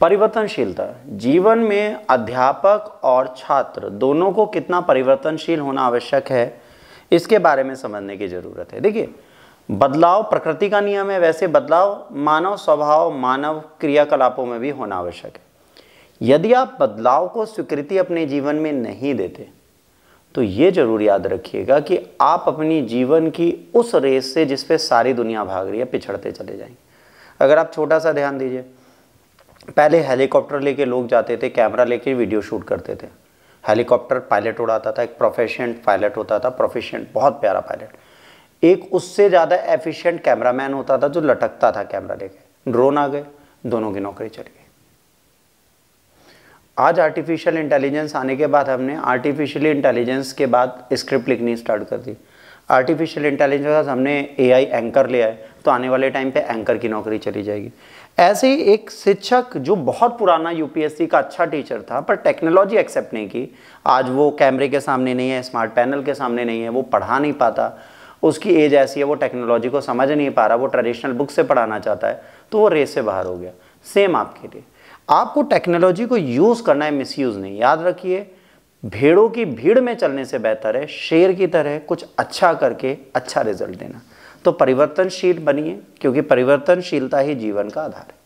परिवर्तनशीलता जीवन में अध्यापक और छात्र दोनों को कितना परिवर्तनशील होना आवश्यक है इसके बारे में समझने की ज़रूरत है देखिए बदलाव प्रकृति का नियम है वैसे बदलाव मानव स्वभाव मानव क्रियाकलापों में भी होना आवश्यक है यदि आप बदलाव को स्वीकृति अपने जीवन में नहीं देते तो ये जरूर याद रखिएगा कि आप अपनी जीवन की उस रेस से जिसपे सारी दुनिया भाग रही है पिछड़ते चले जाएंगे अगर आप छोटा सा ध्यान दीजिए पहले हेलीकॉप्टर लेके लोग जाते थे कैमरा लेके वीडियो शूट करते थे हेलीकॉप्टर पायलट उड़ाता था एक प्रोफेशन पायलट होता था प्रोफेशन बहुत प्यारा पायलट एक उससे ज़्यादा एफिशिएंट कैमरामैन होता था जो लटकता था कैमरा लेके ड्रोन आ गए दोनों की नौकरी चली गई आज आर्टिफिशियल इंटेलिजेंस आने के बाद हमने आर्टिफिशियली इंटेलिजेंस के बाद स्क्रिप्ट लिखनी स्टार्ट कर दी आर्टिफिशियल इंटेलिजेंस हमने एआई एंकर लिया है तो आने वाले टाइम पे एंकर की नौकरी चली जाएगी ऐसे ही एक शिक्षक जो बहुत पुराना यूपीएससी का अच्छा टीचर था पर टेक्नोलॉजी एक्सेप्ट नहीं की आज वो कैमरे के सामने नहीं है स्मार्ट पैनल के सामने नहीं है वो पढ़ा नहीं पाता उसकी एज ऐसी है वो टेक्नोलॉजी को समझ नहीं पा रहा वो ट्रेडिशनल बुक से पढ़ाना चाहता है तो वो रेस से बाहर हो गया सेम आपके लिए आपको टेक्नोलॉजी को यूज़ करना है मिसयूज़ नहीं याद रखिए भेड़ों की भीड़ में चलने से बेहतर है शेर की तरह कुछ अच्छा करके अच्छा रिजल्ट देना तो परिवर्तनशील बनिए क्योंकि परिवर्तनशीलता ही जीवन का आधार है